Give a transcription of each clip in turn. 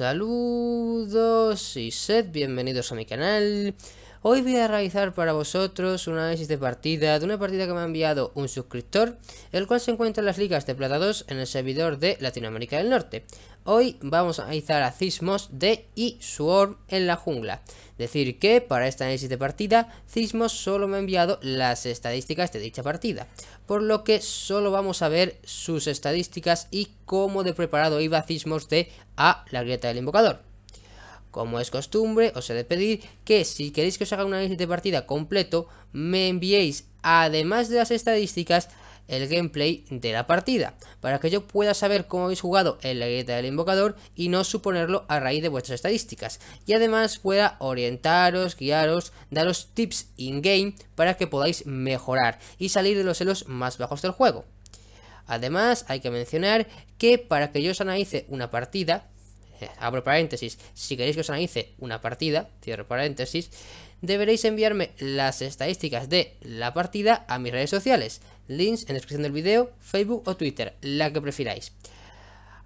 Saludos y sed bienvenidos a mi canal. Hoy voy a realizar para vosotros un análisis de partida de una partida que me ha enviado un suscriptor, el cual se encuentra en las ligas de Plata 2 en el servidor de Latinoamérica del Norte. Hoy vamos a analizar a Cismos de y Swarm en la jungla. Decir que para este análisis de partida, Cismos solo me ha enviado las estadísticas de dicha partida, por lo que solo vamos a ver sus estadísticas y cómo de preparado iba Cismos de a la grieta del invocador. Como es costumbre, os he de pedir que si queréis que os haga un análisis de partida completo, me enviéis, además de las estadísticas, el gameplay de la partida, para que yo pueda saber cómo habéis jugado en la grieta del invocador y no suponerlo a raíz de vuestras estadísticas, y además pueda orientaros, guiaros, daros tips in-game para que podáis mejorar y salir de los celos más bajos del juego. Además, hay que mencionar que para que yo os analice una partida, eh, abro paréntesis, si queréis que os analice una partida, cierro paréntesis, deberéis enviarme las estadísticas de la partida a mis redes sociales, links en la descripción del vídeo, Facebook o Twitter, la que prefiráis.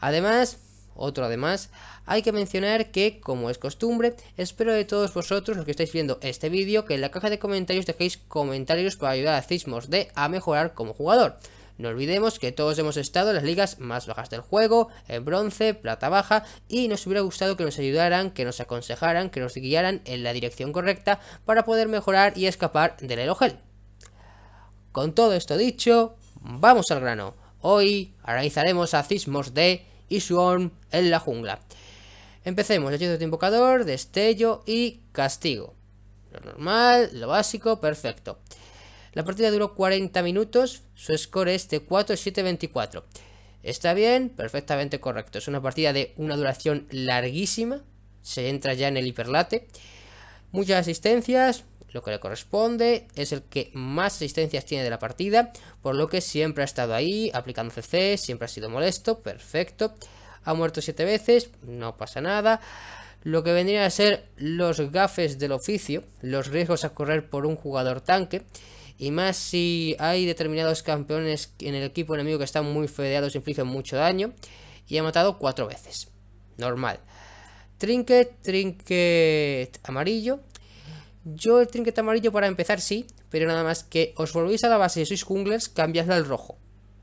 Además, otro además, hay que mencionar que, como es costumbre, espero de todos vosotros los que estáis viendo este vídeo que en la caja de comentarios dejéis comentarios para ayudar a Cismos D a mejorar como jugador. No olvidemos que todos hemos estado en las ligas más bajas del juego, en bronce, plata baja, y nos hubiera gustado que nos ayudaran, que nos aconsejaran, que nos guiaran en la dirección correcta para poder mejorar y escapar del elogel. Con todo esto dicho, vamos al grano. Hoy analizaremos a Cismos D y Swarm en la jungla. Empecemos, hechizo de invocador, destello y castigo. Lo normal, lo básico, perfecto. La partida duró 40 minutos, su score es de 4-7-24. Está bien, perfectamente correcto. Es una partida de una duración larguísima, se entra ya en el hiperlate. Muchas asistencias, lo que le corresponde, es el que más asistencias tiene de la partida, por lo que siempre ha estado ahí, aplicando CC, siempre ha sido molesto, perfecto. Ha muerto 7 veces, no pasa nada. Lo que vendrían a ser los gafes del oficio, los riesgos a correr por un jugador tanque. Y más si hay determinados campeones en el equipo enemigo que están muy fedeados, infligen mucho daño. Y ha matado cuatro veces. Normal. Trinket, trinket amarillo. Yo el trinket amarillo para empezar sí, pero nada más que os volvéis a la base y sois junglers, cambiadlo al rojo.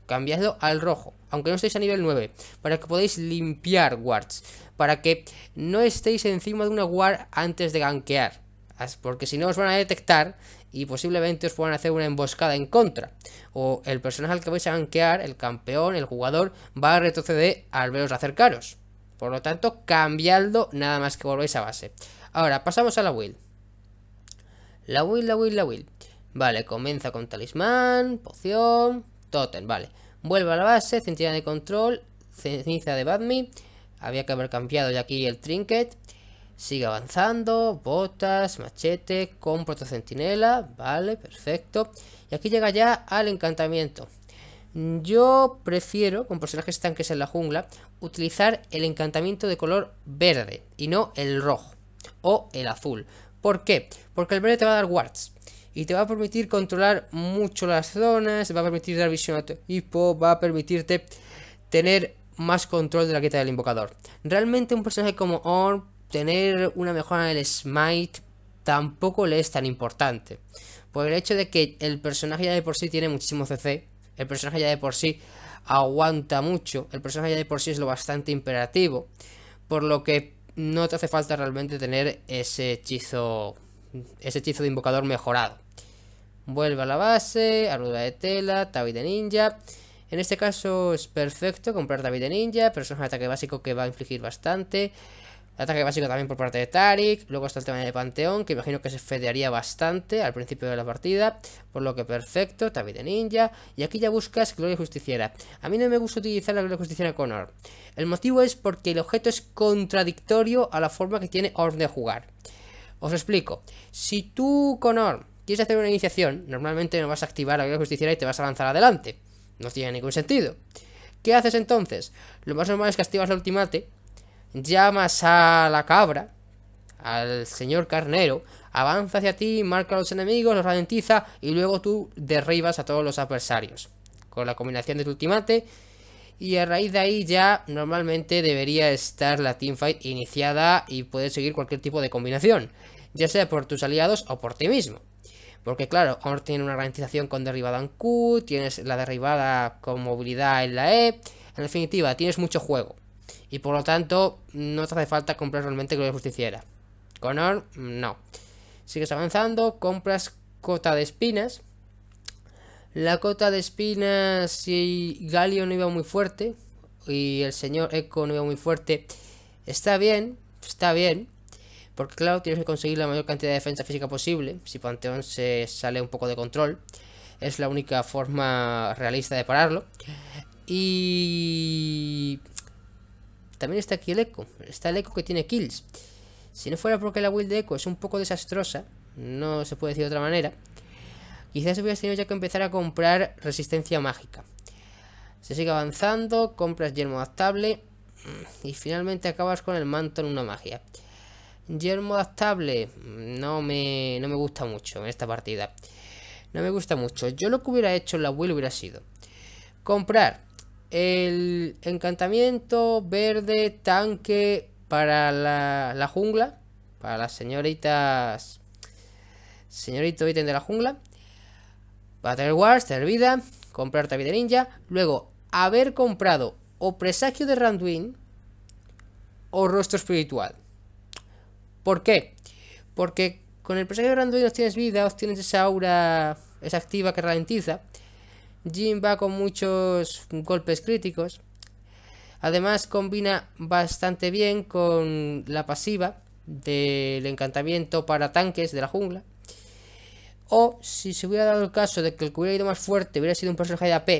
Cambiadlo al rojo, aunque no estéis a nivel 9, para que podáis limpiar wards, para que no estéis encima de una ward antes de gankear, porque si no os van a detectar y posiblemente os puedan hacer una emboscada en contra. O el personaje al que vais a gankear, el campeón, el jugador, va a retroceder al veros acercaros. Por lo tanto, cambiando nada más que volváis a base. Ahora, pasamos a la will. La will, la will, la will. Vale, comienza con talismán, poción, totem, vale. Vuelve a la base, centinela de control, ceniza de Badmi. Había que haber cambiado ya aquí el trinket. Sigue avanzando, botas, machete, con protocentinela, vale, perfecto. Y aquí llega ya al encantamiento. Yo prefiero, con personajes tanques en la jungla, utilizar el encantamiento de color verde y no el rojo o el azul. ¿Por qué? Porque el verde te va a dar wards y te va a permitir controlar mucho las zonas, te va a permitir dar visión a tu equipo, va a permitirte tener más control de la quita del invocador. Realmente un personaje como Orn tener una mejora en el smite tampoco le es tan importante. Por el hecho de que el personaje ya de por sí tiene muchísimo CC, el personaje ya de por sí aguanta mucho, el personaje ya de por sí es lo bastante imperativo, por lo que no te hace falta realmente tener ese hechizo ese hechizo de invocador mejorado. Vuelve a la base, aruda de tela, tabi de ninja. En este caso es perfecto comprar tabi de ninja, personaje de ataque básico que va a infligir bastante. Ataque básico también por parte de Tarik. Luego está el tema de Panteón, que imagino que se fedearía bastante al principio de la partida. Por lo que perfecto, También de Ninja. Y aquí ya buscas Gloria Justiciera. A mí no me gusta utilizar la Gloria Justiciera con Orm El motivo es porque el objeto es contradictorio a la forma que tiene Orm de jugar. Os explico. Si tú con quieres hacer una iniciación, normalmente no vas a activar la Gloria Justiciera y te vas a lanzar adelante. No tiene ningún sentido. ¿Qué haces entonces? Lo más normal es que activas la ultimate llamas a la cabra, al señor carnero, avanza hacia ti, marca a los enemigos, los ralentiza y luego tú derribas a todos los adversarios. Con la combinación de tu ultimate. Y a raíz de ahí ya normalmente debería estar la teamfight iniciada y puedes seguir cualquier tipo de combinación. Ya sea por tus aliados o por ti mismo. Porque claro, ahora tiene una ralentización con derribada en Q, tienes la derribada con movilidad en la E. En definitiva, tienes mucho juego. Y por lo tanto, no te hace falta comprar realmente Gloria Justiciera. Connor no. Sigues avanzando, compras cota de espinas. La cota de espinas y Galio no iba muy fuerte. Y el señor Echo no iba muy fuerte. Está bien, está bien. Porque claro, tienes que conseguir la mayor cantidad de defensa física posible. Si Panteón se sale un poco de control. Es la única forma realista de pararlo. Y también está aquí el eco. Está el eco que tiene kills. Si no fuera porque la build de eco es un poco desastrosa, no se puede decir de otra manera, quizás hubiera tenido ya que empezar a comprar resistencia mágica. Se sigue avanzando, compras yermo adaptable mm, y finalmente acabas con el manto en una magia. Yermo adaptable mm, no me, no me gusta mucho en esta partida. No me gusta mucho. Yo lo que hubiera hecho en la build hubiera sido comprar el encantamiento verde tanque para la, jungla, para las señoritas, señorito ítem de la jungla. Battle Wars, vida. comprar también de ninja. Luego, haber comprado o presagio de Randuin o rostro espiritual. ¿Por qué? Porque con el presagio de Randuin tienes vida, obtienes esa aura, esa activa que ralentiza. Jim va con muchos golpes críticos. Además combina bastante bien con la pasiva del encantamiento para tanques de la jungla. O si se hubiera dado el caso de que el que hubiera ido más fuerte hubiera sido un personaje de AP,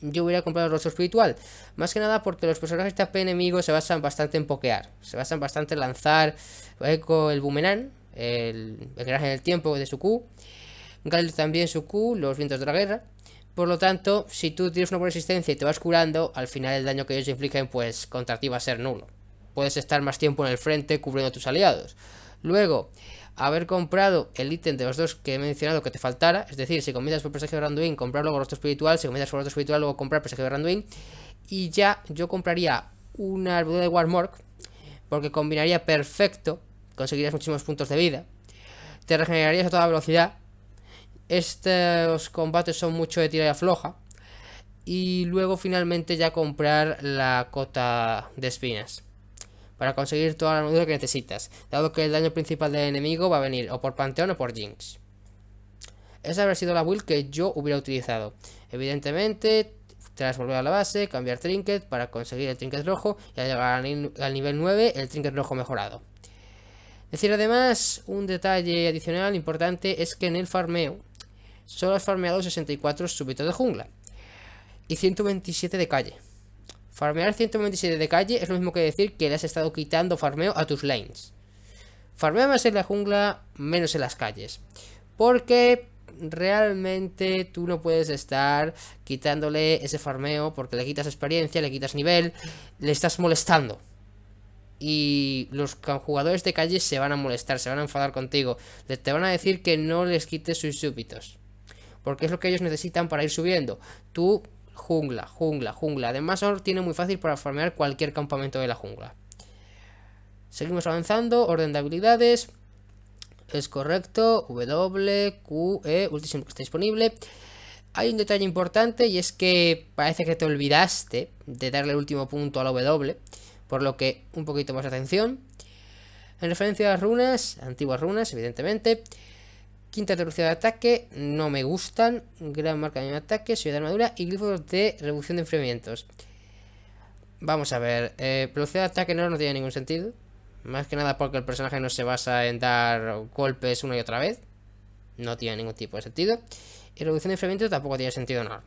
yo hubiera comprado el rostro espiritual. Más que nada porque los personajes de AP enemigos se basan bastante en pokear. Se basan bastante en lanzar el Bumenan, el, el en del tiempo de su Q. Galio también su Q, los vientos de la guerra. Por lo tanto, si tú tienes una buena resistencia y te vas curando, al final el daño que ellos infligen, pues contra ti va a ser nulo. Puedes estar más tiempo en el frente cubriendo a tus aliados. Luego, haber comprado el ítem de los dos que he mencionado que te faltara, es decir, si comienzas por presagio de Randuin, comprar luego rostro espiritual, si comienzas por rostro espiritual, luego comprar presagio de Randuin, y ya yo compraría una armadura de Warmork, porque combinaría perfecto, conseguirías muchísimos puntos de vida, te regenerarías a toda velocidad, estos combates son mucho de tira y afloja. Y luego finalmente ya comprar la cota de espinas. Para conseguir toda la armadura que necesitas. Dado que el daño principal del enemigo va a venir o por Panteón o por Jinx. Esa habrá sido la build que yo hubiera utilizado. Evidentemente, tras volver a la base, cambiar trinket para conseguir el trinket rojo y al llegar al nivel 9 el trinket rojo mejorado. Decir además, un detalle adicional importante es que en el farmeo Solo has farmeado 64 súbitos de jungla y 127 de calle. Farmear 127 de calle es lo mismo que decir que le has estado quitando farmeo a tus lanes. Farmea más en la jungla, menos en las calles. Porque realmente tú no puedes estar quitándole ese farmeo porque le quitas experiencia, le quitas nivel, le estás molestando. Y los jugadores de calle se van a molestar, se van a enfadar contigo. Te van a decir que no les quites sus súbitos porque es lo que ellos necesitan para ir subiendo. Tú, jungla, jungla, jungla. Además, ahora tiene muy fácil para farmear cualquier campamento de la jungla. Seguimos avanzando, orden de habilidades. Es correcto, W, Q, E, que está disponible. Hay un detalle importante y es que parece que te olvidaste de darle el último punto a la W, por lo que un poquito más atención. En referencia a las runas, antiguas runas, evidentemente. Quinta de velocidad de ataque, no me gustan. Gran marca de ataque, soy de armadura y glifos de reducción de enfriamientos. Vamos a ver, eh, velocidad de ataque no, no tiene ningún sentido. Más que nada porque el personaje no se basa en dar golpes una y otra vez. No tiene ningún tipo de sentido. Y reducción de enfriamientos tampoco tiene sentido honor.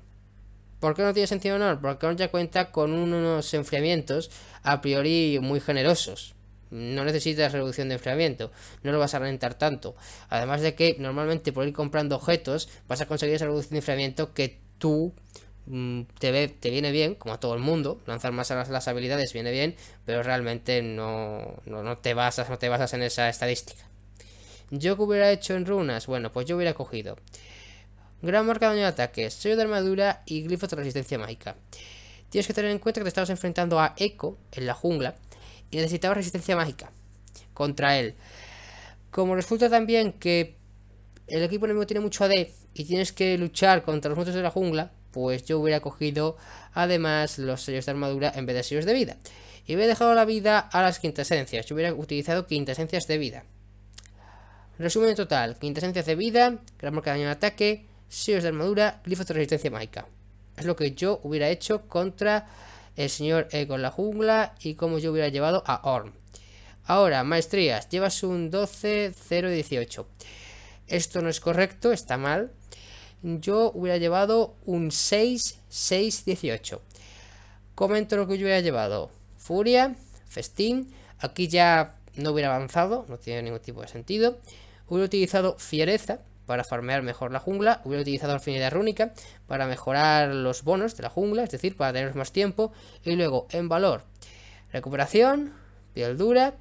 ¿Por qué no tiene sentido honor? Porque ya cuenta con unos enfriamientos a priori muy generosos. No necesitas reducción de enfriamiento, no lo vas a rentar tanto. Además de que normalmente por ir comprando objetos vas a conseguir esa reducción de enfriamiento que tú mm, te, te viene bien, como a todo el mundo. Lanzar más las, las habilidades viene bien, pero realmente no, no, te basas, no te basas en esa estadística. ¿Yo qué hubiera hecho en runas? Bueno, pues yo hubiera cogido Gran marca de daño de ataque, sello de armadura y glifo de resistencia mágica. Tienes que tener en cuenta que te estabas enfrentando a Echo en la jungla y necesitaba resistencia mágica contra él. Como resulta también que el equipo enemigo tiene mucho AD y tienes que luchar contra los monstruos de la jungla, pues yo hubiera cogido además los sellos de armadura en vez de sellos de vida. Y hubiera dejado la vida a las quintesencias, yo hubiera utilizado quintesencias de vida. Resumen total, quintesencias de vida, gran marca de daño en ataque, sellos de armadura, glifos de resistencia mágica. Es lo que yo hubiera hecho contra el señor Ego en la jungla y como yo hubiera llevado a Orm. Ahora, maestrías, llevas un 12, 0, 18. Esto no es correcto, está mal. Yo hubiera llevado un 6, 6, 18. Comento lo que yo hubiera llevado. Furia, festín. Aquí ya no hubiera avanzado, no tiene ningún tipo de sentido. Hubiera utilizado fiereza, para farmear mejor la jungla. Hubiera utilizado afinidad rúnica para mejorar los bonos de la jungla, es decir, para tener más tiempo. Y luego en valor, recuperación, piel dura.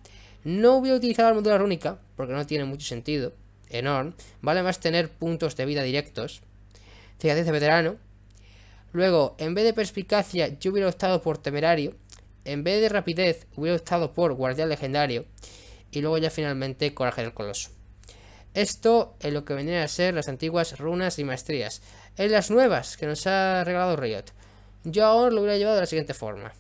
No hubiera utilizado armadura rúnica, porque no tiene mucho sentido. Enorme. Vale más tener puntos de vida directos. Cicatriz de veterano. Luego, en vez de perspicacia, yo hubiera optado por temerario. En vez de rapidez, hubiera optado por guardián legendario. Y luego ya finalmente coraje del coloso. Esto es lo que vendrían a ser las antiguas runas y maestrías. En las nuevas que nos ha regalado Riot. Yo ahora lo hubiera llevado de la siguiente forma.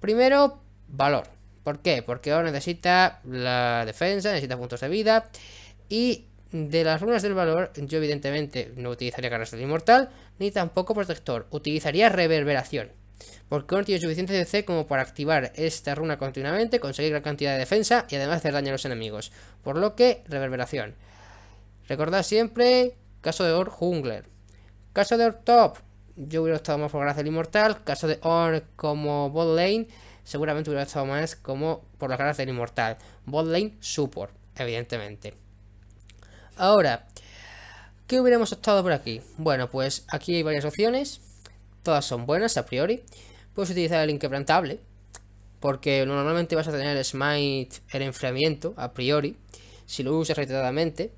Primero, valor. ¿Por qué? Porque ahora necesita la defensa, necesita puntos de vida. Y de las runas del valor, yo evidentemente no utilizaría del inmortal, ni tampoco protector. Utilizaría reverberación. Porque no tiene suficiente DC como para activar esta runa continuamente, conseguir gran cantidad de defensa y además hacer daño a los enemigos. Por lo que, reverberación. Recordad siempre, caso de Or Jungler. Caso de Or Top. Yo hubiera estado más por gracia del Inmortal. Caso de Or como Bot Lane. Seguramente hubiera estado más como por la gracia del Inmortal. Bot Lane Support, evidentemente. Ahora, ¿qué hubiéramos optado por aquí? Bueno, pues aquí hay varias opciones todas son buenas a priori. Puedes utilizar el inquebrantable, porque normalmente vas a tener Smite el enfriamiento a priori, si lo usas reiteradamente.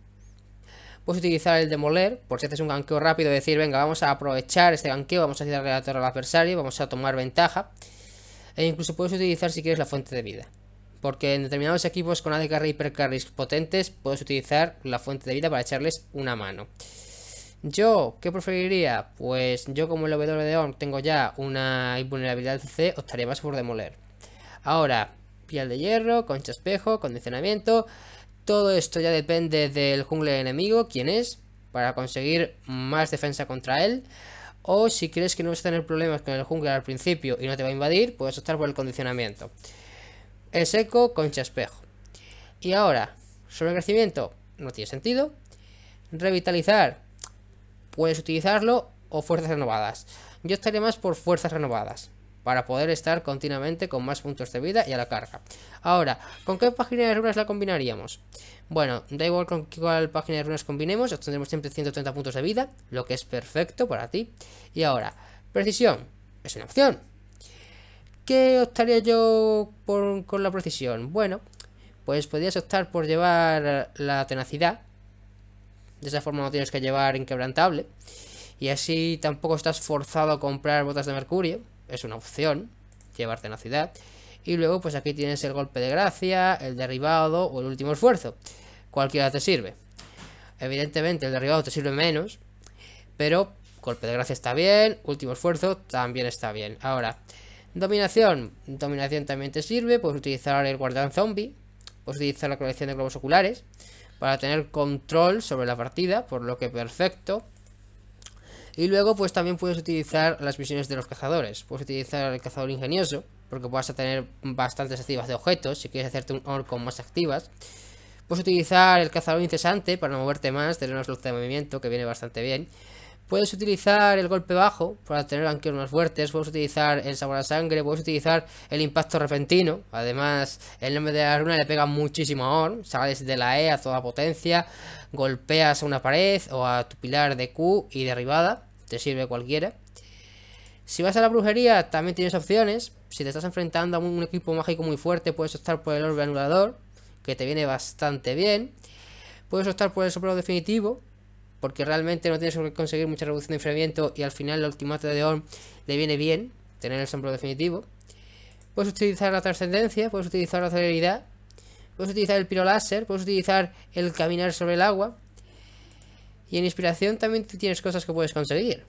Puedes utilizar el demoler, por si haces un ganqueo rápido, decir, venga, vamos a aprovechar este ganqueo, vamos a tirarle la torre al adversario, vamos a tomar ventaja. E incluso puedes utilizar si quieres la fuente de vida. Porque en determinados equipos con AD Carry y potentes, puedes utilizar la fuente de vida para echarles una mano. Yo, ¿qué preferiría? Pues yo como el W de ON tengo ya una invulnerabilidad C, optaría más por demoler. Ahora, piel de hierro, concha espejo, condicionamiento... Todo esto ya depende del jungle enemigo, quién es, para conseguir más defensa contra él. O si crees que no vas a tener problemas con el jungle al principio y no te va a invadir, puedes optar por el condicionamiento. Es seco, concha espejo. Y ahora, sobre crecimiento, no tiene sentido. Revitalizar, puedes utilizarlo o fuerzas renovadas. Yo estaré más por fuerzas renovadas, para poder estar continuamente con más puntos de vida y a la carga. Ahora, ¿con qué página de runas la combinaríamos? Bueno, da igual con cuál página de runas combinemos, obtendremos siempre 130 puntos de vida, lo que es perfecto para ti. Y ahora, precisión, es una opción. ¿Qué optaría yo por, con la precisión? Bueno, pues podrías optar por llevar la tenacidad, de esa forma no tienes que llevar inquebrantable. Y así tampoco estás forzado a comprar botas de mercurio. Es una opción, llevarte tenacidad la ciudad. Y luego pues aquí tienes el golpe de gracia, el derribado o el último esfuerzo. Cualquiera te sirve. Evidentemente el derribado te sirve menos. Pero golpe de gracia está bien, último esfuerzo también está bien. Ahora, dominación. Dominación también te sirve. Puedes utilizar el guardián zombie. Puedes utilizar la colección de globos oculares para tener control sobre la partida, por lo que perfecto. Y luego pues también puedes utilizar las misiones de los cazadores, puedes utilizar el cazador ingenioso, porque vas a tener bastantes activas de objetos, si quieres hacerte un orco con más activas. Puedes utilizar el cazador incesante para moverte más, tener una luz de movimiento que viene bastante bien. Puedes utilizar el golpe bajo para tener aunque más fuertes, puedes utilizar el sabor a sangre, puedes utilizar el impacto repentino. Además, el nombre de la runa le pega muchísimo a Orn, sales de la E a toda potencia, golpeas a una pared o a tu pilar de Q y derribada, te sirve cualquiera. Si vas a la brujería también tienes opciones, si te estás enfrentando a un equipo mágico muy fuerte puedes optar por el orbe anulador, que te viene bastante bien. Puedes optar por el soplado definitivo, porque realmente no tienes que conseguir mucha reducción de enfriamiento y al final el ultimate de Orm le viene bien tener el sombrero definitivo. Puedes utilizar la trascendencia, puedes utilizar la celeridad, puedes utilizar el láser. puedes utilizar el caminar sobre el agua. Y en inspiración también tienes cosas que puedes conseguir.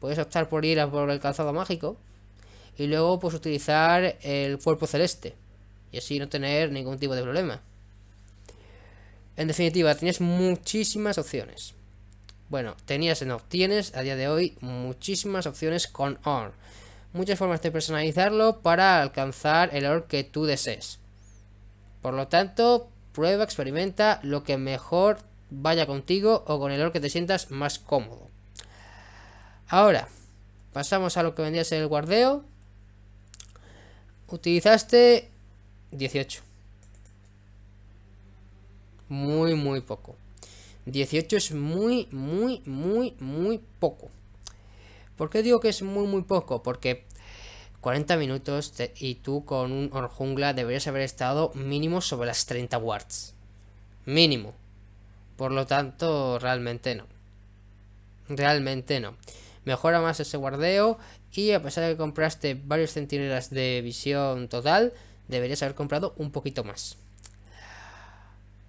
Puedes optar por ir a por el calzado mágico y luego puedes utilizar el cuerpo celeste y así no tener ningún tipo de problema. En definitiva, tienes muchísimas opciones. Bueno, tenías, en obtienes a día de hoy muchísimas opciones con OR. Muchas formas de personalizarlo para alcanzar el OR que tú desees. Por lo tanto, prueba, experimenta lo que mejor vaya contigo o con el OR que te sientas más cómodo. Ahora, pasamos a lo que vendría a ser el guardeo. Utilizaste 18. Muy, muy poco. 18 es muy, muy, muy, muy poco. ¿Por qué digo que es muy, muy poco? Porque 40 minutos y tú con un jungla deberías haber estado mínimo sobre las 30 wards. Mínimo. Por lo tanto, realmente no. Realmente no. Mejora más ese guardeo y a pesar de que compraste varios centinelas de visión total, deberías haber comprado un poquito más.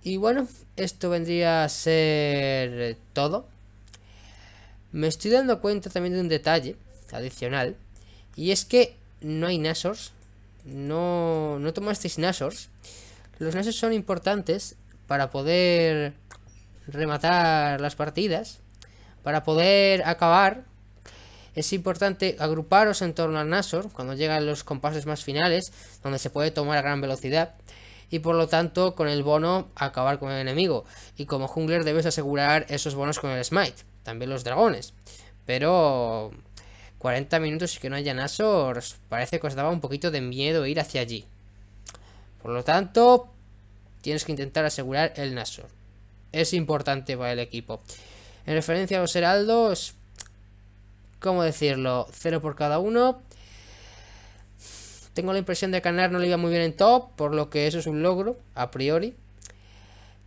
Y bueno, esto vendría a ser todo. Me estoy dando cuenta también de un detalle adicional. Y es que no hay Nasors. No, no tomasteis Nasors. Los Nasors son importantes para poder rematar las partidas. Para poder acabar. Es importante agruparos en torno al Nasor cuando llegan los compases más finales, donde se puede tomar a gran velocidad y por lo tanto con el bono acabar con el enemigo. Y como jungler debes asegurar esos bonos con el smite, también los dragones. Pero 40 minutos y que no haya Nasor parece que os daba un poquito de miedo ir hacia allí. Por lo tanto, tienes que intentar asegurar el Nasor. Es importante para el equipo. En referencia a los heraldos, ¿cómo decirlo? Cero por cada uno tengo la impresión de que a no le iba muy bien en top, por lo que eso es un logro, a priori.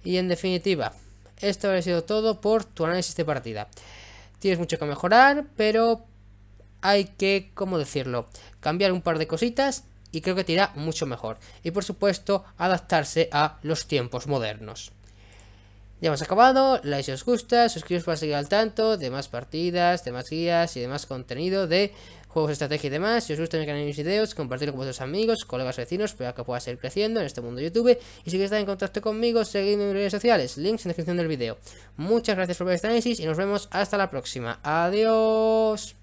Y en definitiva, esto habrá sido todo por tu análisis de partida. Tienes mucho que mejorar, pero hay que, ¿cómo decirlo? Cambiar un par de cositas y creo que te irá mucho mejor. Y por supuesto, adaptarse a los tiempos modernos. Ya hemos acabado, like si os gusta, suscribiros para seguir al tanto de más partidas, de más guías y de más contenido de juegos de estrategia y demás. Si os gusta mi canal y mis videos, compartidlo con vuestros amigos, colegas, vecinos, para que pueda seguir creciendo en este mundo de YouTube. Y si queréis estar en contacto conmigo, seguidme en mis redes sociales, links en la descripción del video. Muchas gracias por ver este análisis y nos vemos hasta la próxima. Adiós.